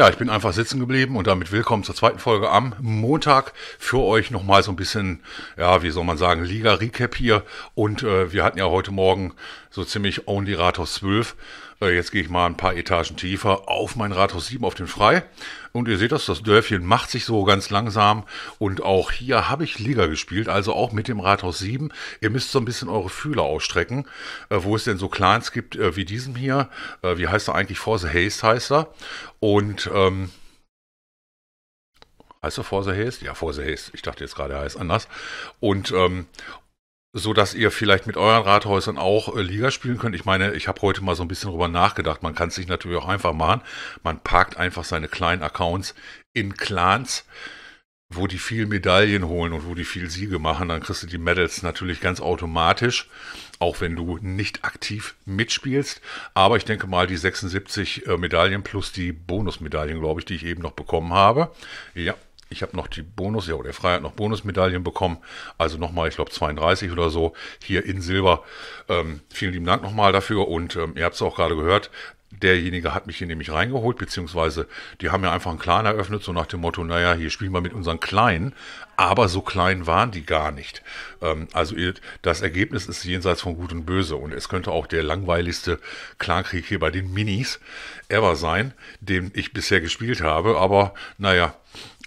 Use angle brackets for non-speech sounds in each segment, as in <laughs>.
Ja, ich bin einfach sitzen geblieben und damit willkommen zur zweiten Folge am Montag. Für euch nochmal so ein bisschen, ja, wie soll man sagen, Liga-Recap hier. Und äh, wir hatten ja heute Morgen so ziemlich Only Rathaus 12. Äh, jetzt gehe ich mal ein paar Etagen tiefer auf mein Rathaus 7 auf den Frei. Und ihr seht das, das Dörfchen macht sich so ganz langsam. Und auch hier habe ich Liga gespielt, also auch mit dem Rathaus 7. Ihr müsst so ein bisschen eure Fühler ausstrecken, äh, wo es denn so Clans gibt äh, wie diesem hier. Wie heißt er eigentlich? Force Haste heißt er. Und ähm, Heißt er Forza Haste? Ja, Forza Haste. Ich dachte jetzt gerade, er heißt anders. Und ähm, so dass ihr vielleicht mit euren Rathäusern auch äh, Liga spielen könnt. Ich meine, ich habe heute mal so ein bisschen drüber nachgedacht. Man kann es sich natürlich auch einfach machen. Man parkt einfach seine kleinen Accounts in Clans, wo die viel Medaillen holen und wo die viel Siege machen. Dann kriegst du die Medals natürlich ganz automatisch, auch wenn du nicht aktiv mitspielst. Aber ich denke mal, die 76 äh, Medaillen plus die Bonusmedaillen, glaube ich, die ich eben noch bekommen habe. Ja, ich habe noch die Bonus, ja, oder Freiheit noch Bonusmedaillen bekommen. Also nochmal, ich glaube 32 oder so hier in Silber. Ähm, vielen lieben Dank nochmal dafür und ähm, ihr habt es auch gerade gehört. Derjenige hat mich hier nämlich reingeholt, beziehungsweise die haben ja einfach einen Clan eröffnet, so nach dem Motto, naja, hier spielen wir mit unseren Kleinen, aber so klein waren die gar nicht. Ähm, also das Ergebnis ist jenseits von Gut und Böse und es könnte auch der langweiligste Clankrieg hier bei den Minis ever sein, den ich bisher gespielt habe, aber naja,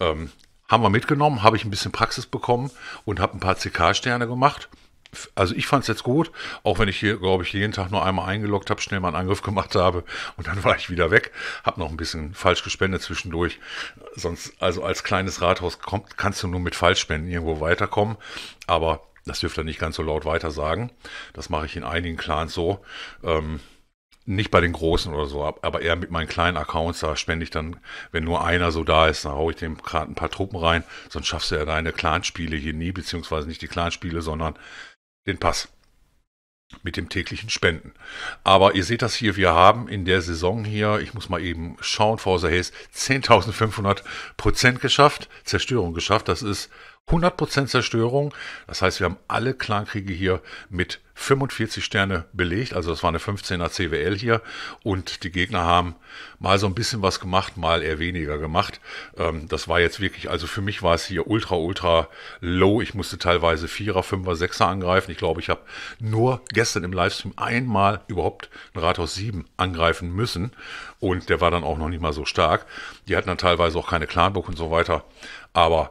ähm, haben wir mitgenommen, habe ich ein bisschen Praxis bekommen und habe ein paar CK-Sterne gemacht. Also ich fand es jetzt gut, auch wenn ich hier, glaube ich, jeden Tag nur einmal eingeloggt habe, schnell mal einen Angriff <laughs> gemacht habe und dann war ich wieder weg, habe noch ein bisschen falsch gespendet zwischendurch. Sonst, also als kleines Rathaus kommt, kannst du nur mit Falschspenden irgendwo weiterkommen, aber das dürfte ihr nicht ganz so laut weiter sagen. Das mache ich in einigen Clans so. Ähm, nicht bei den Großen oder so, aber eher mit meinen kleinen Accounts, da spende ich dann, wenn nur einer so da ist, dann haue ich dem gerade ein paar Truppen rein, sonst schaffst du ja deine Clanspiele hier nie, beziehungsweise nicht die Clanspiele, sondern den Pass mit dem täglichen Spenden. Aber ihr seht das hier, wir haben in der Saison hier, ich muss mal eben schauen, Forza Hayes, 10.500 Prozent geschafft, Zerstörung geschafft, das ist 100% Zerstörung. Das heißt, wir haben alle Clankriege hier mit 45 Sterne belegt. Also das war eine 15er CWL hier. Und die Gegner haben mal so ein bisschen was gemacht, mal eher weniger gemacht. Ähm, das war jetzt wirklich, also für mich war es hier ultra, ultra low. Ich musste teilweise 4er, 5er, 6er angreifen. Ich glaube, ich habe nur gestern im Livestream einmal überhaupt ein Rathaus 7 angreifen müssen. Und der war dann auch noch nicht mal so stark. Die hatten dann teilweise auch keine Clanburg und so weiter. Aber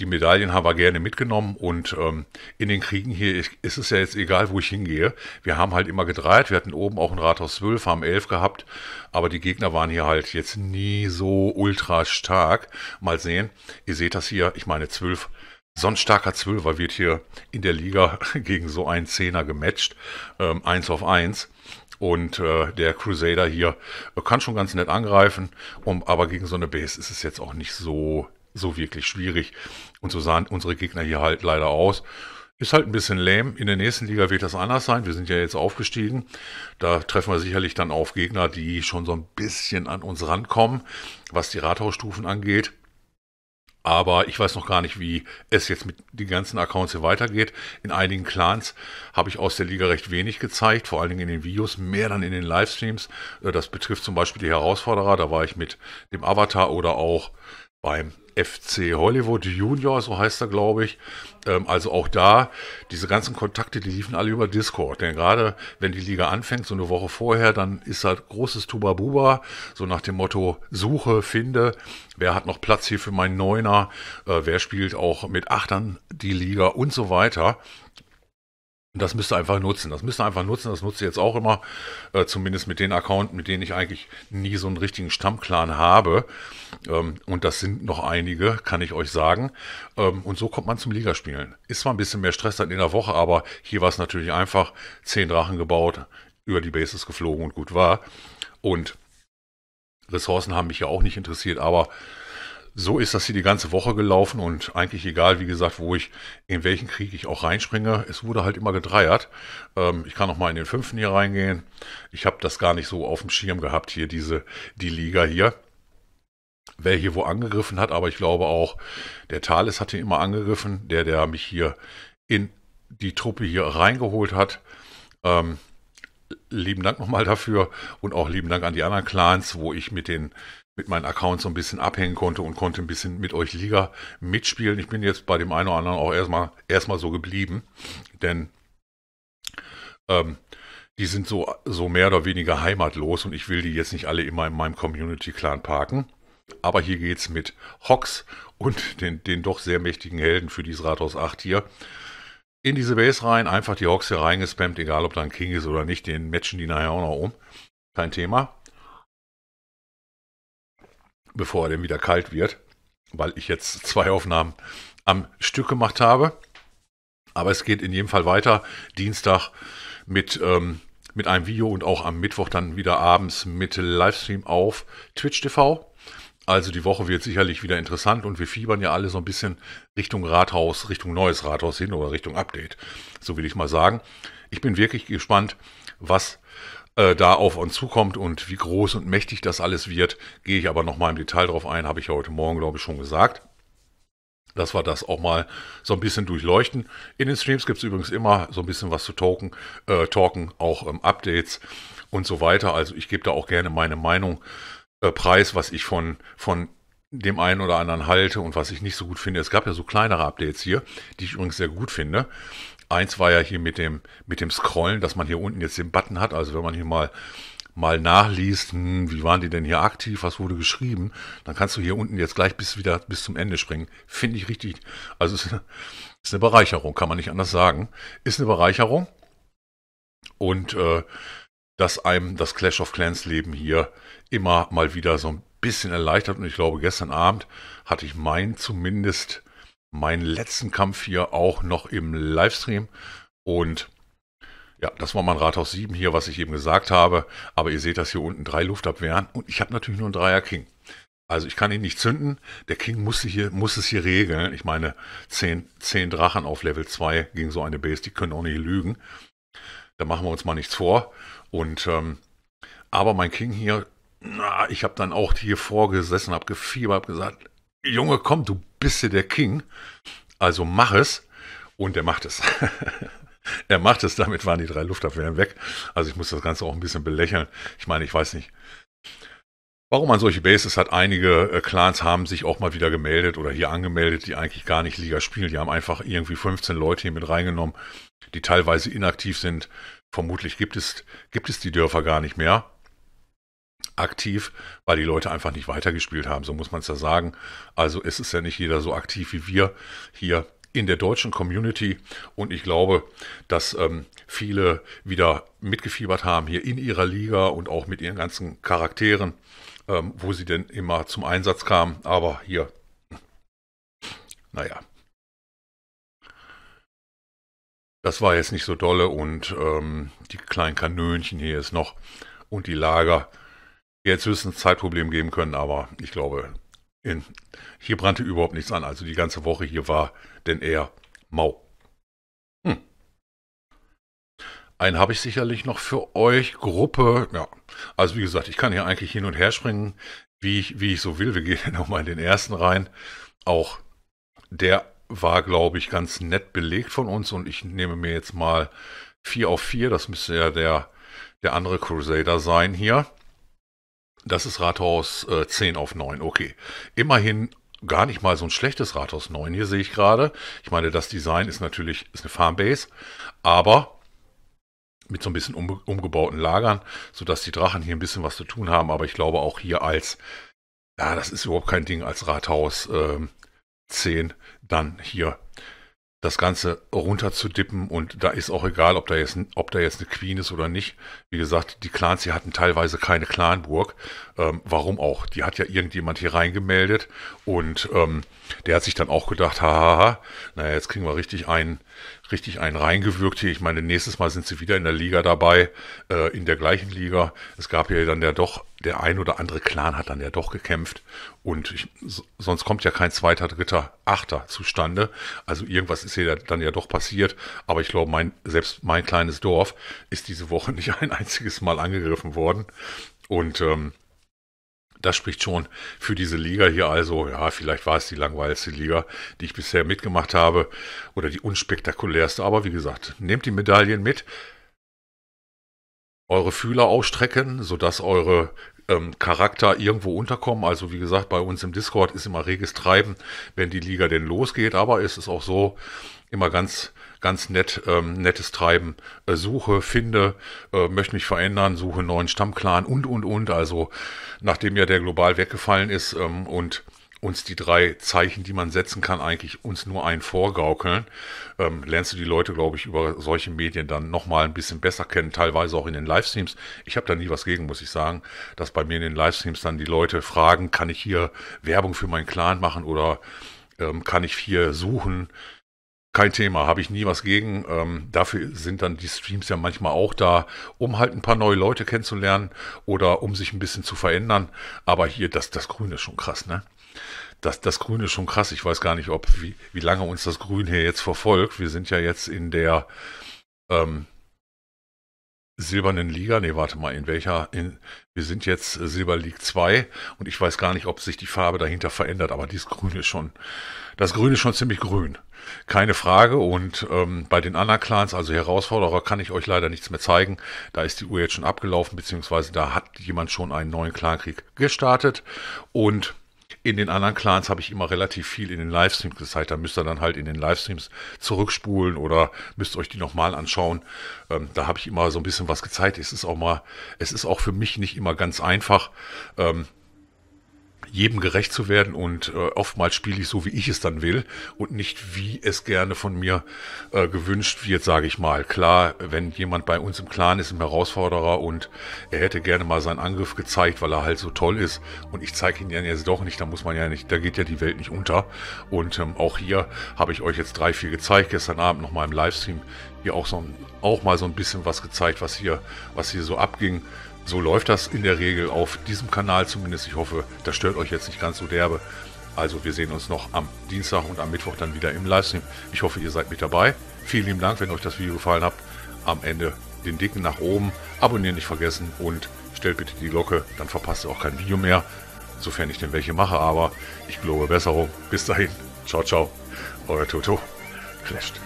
die Medaillen haben wir gerne mitgenommen und ähm, in den Kriegen hier ich, ist es ja jetzt egal, wo ich hingehe. Wir haben halt immer gedreht. Wir hatten oben auch ein Rathaus 12, haben 11 gehabt, aber die Gegner waren hier halt jetzt nie so ultra stark. Mal sehen, ihr seht das hier, ich meine 12. So ein starker Zwölfer wird hier in der Liga <laughs> gegen so einen Zehner gematcht, ähm, eins auf eins. Und äh, der Crusader hier äh, kann schon ganz nett angreifen, um, aber gegen so eine Base ist es jetzt auch nicht so so wirklich schwierig. Und so sahen unsere Gegner hier halt leider aus. Ist halt ein bisschen lähm. In der nächsten Liga wird das anders sein. Wir sind ja jetzt aufgestiegen. Da treffen wir sicherlich dann auf Gegner, die schon so ein bisschen an uns rankommen, was die Rathausstufen angeht. Aber ich weiß noch gar nicht, wie es jetzt mit den ganzen Accounts hier weitergeht. In einigen Clans habe ich aus der Liga recht wenig gezeigt, vor allen Dingen in den Videos, mehr dann in den Livestreams. Äh, das betrifft zum Beispiel die Herausforderer. Da war ich mit dem Avatar oder auch beim FC Hollywood Junior, so heißt er, glaube ich. Ähm, also auch da, diese ganzen Kontakte, die liefen alle über Discord. Denn gerade wenn die Liga anfängt, so eine Woche vorher, dann ist halt großes Tuba-Buba, so nach dem Motto Suche, Finde, wer hat noch Platz hier für meinen Neuner, äh, wer spielt auch mit Achtern die Liga und so weiter. Das müsst ihr einfach nutzen. Das müsst ihr einfach nutzen. Das nutze ich jetzt auch immer, äh, zumindest mit den Accounten, mit denen ich eigentlich nie so einen richtigen Stammclan habe. Ähm, und das sind noch einige, kann ich euch sagen. Ähm, und so kommt man zum Ligaspielen. Ist zwar ein bisschen mehr Stress dann in der Woche, aber hier war es natürlich einfach. Zehn Drachen gebaut, über die Bases geflogen und gut war. Und Ressourcen haben mich ja auch nicht interessiert, aber so ist das hier die ganze Woche gelaufen und eigentlich egal, wie gesagt, wo ich, in welchen Krieg ich auch reinspringe, es wurde halt immer gedreiert. Ähm, ich kann noch mal in den fünften hier reingehen. Ich habe das gar nicht so auf dem Schirm gehabt hier, diese, die Liga hier. Wer hier wo angegriffen hat, aber ich glaube auch, der Thales hat hier immer angegriffen, der, der mich hier in die Truppe hier reingeholt hat. Ähm, lieben Dank nochmal dafür und auch lieben Dank an die anderen Clans, wo ich mit den mit meinen Accounts so ein bisschen abhängen konnte und konnte ein bisschen mit euch Liga mitspielen. Ich bin jetzt bei dem einen oder anderen auch erstmal, erstmal so geblieben, denn ähm, die sind so, so mehr oder weniger heimatlos und ich will die jetzt nicht alle immer in meinem Community-Clan parken. Aber hier geht's mit Hox und den, den doch sehr mächtigen Helden für dieses Rathaus 8 hier. In diese Base rein, einfach die Hox hier reingespammt, egal ob da ein King ist oder nicht, den matchen die nachher auch noch um. Kein Thema bevor er denn wieder kalt wird, weil ich jetzt zwei Aufnahmen am Stück gemacht habe. Aber es geht in jedem Fall weiter. Dienstag mit, ähm, mit einem Video und auch am Mittwoch dann wieder abends mit Livestream auf Twitch TV. Also die Woche wird sicherlich wieder interessant und wir fiebern ja alle so ein bisschen Richtung Rathaus, Richtung neues Rathaus hin oder Richtung Update. So will ich mal sagen. Ich bin wirklich gespannt, was äh, da auf uns zukommt und wie groß und mächtig das alles wird, gehe ich aber nochmal im Detail drauf ein, habe ich ja heute Morgen, glaube ich, schon gesagt. Dass wir das auch mal so ein bisschen durchleuchten. In den Streams gibt es übrigens immer so ein bisschen was zu talken, äh, talken auch ähm, Updates und so weiter. Also ich gebe da auch gerne meine Meinung äh, preis, was ich von, von dem einen oder anderen halte und was ich nicht so gut finde. Es gab ja so kleinere Updates hier, die ich übrigens sehr gut finde. Eins war ja hier mit dem, mit dem Scrollen, dass man hier unten jetzt den Button hat. Also wenn man hier mal mal nachliest, hm, wie waren die denn hier aktiv, was wurde geschrieben, dann kannst du hier unten jetzt gleich bis wieder bis zum Ende springen. Finde ich richtig. Also ist ist eine Bereicherung, kann man nicht anders sagen. Ist eine Bereicherung. Und äh, dass einem das Clash of Clans Leben hier immer mal wieder so ein bisschen erleichtert. Und ich glaube, gestern Abend hatte ich mein zumindest meinen letzten Kampf hier auch noch im Livestream. Und ja, das war mein Rathaus 7 hier, was ich eben gesagt habe. Aber ihr seht das hier unten, drei Luftabwehren. Und ich habe natürlich nur einen Dreier King. Also ich kann ihn nicht zünden. Der King muss, hier, muss es hier regeln. Ich meine, 10, 10 Drachen auf Level 2 gegen so eine Base, die können auch nicht lügen. Da machen wir uns mal nichts vor. Und ähm, aber mein King hier, na, ich habe dann auch hier vorgesessen, habe gefiebert, habe gesagt, Junge, komm, du bist du der King, also mach es. Und er macht es. <laughs> er macht es, damit waren die drei Luftabwehren weg. Also ich muss das Ganze auch ein bisschen belächeln. Ich meine, ich weiß nicht. Warum man solche Bases hat, einige äh, Clans haben sich auch mal wieder gemeldet oder hier angemeldet, die eigentlich gar nicht Liga spielen. Die haben einfach irgendwie 15 Leute hier mit reingenommen, die teilweise inaktiv sind. Vermutlich gibt es, gibt es die Dörfer gar nicht mehr aktiv, weil die Leute einfach nicht weitergespielt haben, so muss man es ja sagen. Also es ist ja nicht jeder so aktiv wie wir hier in der deutschen Community und ich glaube, dass ähm, viele wieder mitgefiebert haben hier in ihrer Liga und auch mit ihren ganzen Charakteren, ähm, wo sie denn immer zum Einsatz kamen. Aber hier, naja, das war jetzt nicht so dolle und ähm, die kleinen Kanönchen hier ist noch und die Lager jetzt es ein Zeitproblem geben können, aber ich glaube, in, hier brannte überhaupt nichts an. Also die ganze Woche hier war denn eher mau. Hm. Einen habe ich sicherlich noch für euch. Gruppe, ja. Also wie gesagt, ich kann hier eigentlich hin und her springen, wie ich, wie ich so will. Wir gehen <laughs> nochmal in den ersten rein. Auch der war, glaube ich, ganz nett belegt von uns und ich nehme mir jetzt mal 4 auf 4. Das müsste ja der, der andere Crusader sein hier. Das ist Rathaus äh, 10 auf 9, okay. Immerhin gar nicht mal so ein schlechtes Rathaus 9 hier sehe ich gerade. Ich meine, das Design ist natürlich ist eine Farmbase, aber mit so ein bisschen um, umgebauten Lagern, sodass die Drachen hier ein bisschen was zu tun haben. Aber ich glaube auch hier als, ja, das ist überhaupt kein Ding als Rathaus äh, 10 dann hier das Ganze runterzudippen und da ist auch egal, ob da jetzt, ob da jetzt eine Queen ist oder nicht. Wie gesagt, die Clans, hier hatten teilweise keine Clanburg. Ähm, warum auch? Die hat ja irgendjemand hier reingemeldet und ähm, der hat sich dann auch gedacht, hahaha, naja, jetzt kriegen wir richtig einen richtig einen reingewürgt hier. Ich meine, nächstes Mal sind sie wieder in der Liga dabei, äh, in der gleichen Liga. Es gab ja dann ja doch, der ein oder andere Clan hat dann ja doch gekämpft. Und ich, sonst kommt ja kein zweiter, dritter, achter zustande. Also irgendwas ist hier dann ja doch passiert. Aber ich glaube, mein, selbst mein kleines Dorf ist diese Woche <laughs> nicht ein einziges Mal angegriffen worden. Und ähm, das spricht schon für diese Liga hier. Also, ja, vielleicht war es die langweiligste Liga, die ich bisher mitgemacht habe oder die unspektakulärste. Aber wie gesagt, nehmt die Medaillen mit, eure Fühler ausstrecken, sodass eure ähm, Charakter irgendwo unterkommen. Also wie gesagt, bei uns im Discord ist immer reges Treiben, wenn die Liga denn losgeht. Aber es ist auch so immer ganz ganz nett, ähm, nettes Treiben. Äh, suche, finde, äh, möchte mich verändern, suche einen neuen Stammclan und, und, und. Also, nachdem ja der global weggefallen ist ähm, und uns die drei Zeichen, die man setzen kann, eigentlich uns nur ein vorgaukeln, ähm, lernst du die Leute, glaube ich, über solche Medien dann nochmal ein bisschen besser kennen, teilweise auch in den Livestreams. Ich habe da nie was gegen, muss ich sagen, dass bei mir in den Livestreams dann die Leute fragen, kann ich hier Werbung für meinen Clan machen oder ähm, kann ich hier suchen, kein Thema, habe ich nie was gegen. Ähm, dafür sind dann die Streams ja manchmal auch da, um halt ein paar neue Leute kennenzulernen oder um sich ein bisschen zu verändern. Aber hier, das, das Grün ist schon krass, ne? das, das Grün ist schon krass. Ich weiß gar nicht, ob wie, wie lange uns das Grün hier jetzt verfolgt. Wir sind ja jetzt in der ähm, silbernen Liga. Ne, warte mal, in welcher? In, wir sind jetzt Silber League 2 und ich weiß gar nicht, ob sich die Farbe dahinter verändert, aber dieses Grün ist schon. Das Grün ist schon ziemlich grün. Keine Frage. Und ähm, bei den anderen Clans, also Herausforderer, kann ich euch leider nichts mehr zeigen. Da ist die Uhr jetzt schon abgelaufen, beziehungsweise da hat jemand schon einen neuen Clankrieg gestartet. Und in den anderen Clans habe ich immer relativ viel in den Livestreams gezeigt. Da müsst ihr dann halt in den Livestreams zurückspulen oder müsst euch die nochmal anschauen. Ähm, da habe ich immer so ein bisschen was gezeigt. Es ist auch mal, es ist auch für mich nicht immer ganz einfach. Ähm, jedem gerecht zu werden und äh, oftmals spiele ich so, wie ich es dann will und nicht, wie es gerne von mir äh, gewünscht wird, sage ich mal. Klar, wenn jemand bei uns im Clan ist, im Herausforderer und er hätte gerne mal seinen Angriff gezeigt, weil er halt so toll ist und ich zeige ihn ja jetzt doch nicht, da muss man ja nicht, da geht ja die Welt nicht unter. Und ähm, auch hier habe ich euch jetzt drei, vier gezeigt, gestern Abend noch mal im Livestream hier auch, so auch mal so ein bisschen was gezeigt, was hier, was hier so abging. So läuft das in der Regel auf diesem Kanal zumindest. Ich hoffe, das stört euch jetzt nicht ganz so derbe. Also wir sehen uns noch am Dienstag und am Mittwoch dann wieder im Livestream. Ich hoffe, ihr seid mit dabei. Vielen lieben Dank, wenn euch das Video gefallen hat. Am Ende den dicken nach oben. Abonnieren nicht vergessen und stellt bitte die Glocke, dann verpasst ihr auch kein Video mehr. Sofern ich denn welche mache, aber ich glaube Besserung. Bis dahin. Ciao, ciao. Euer Toto. Clashed.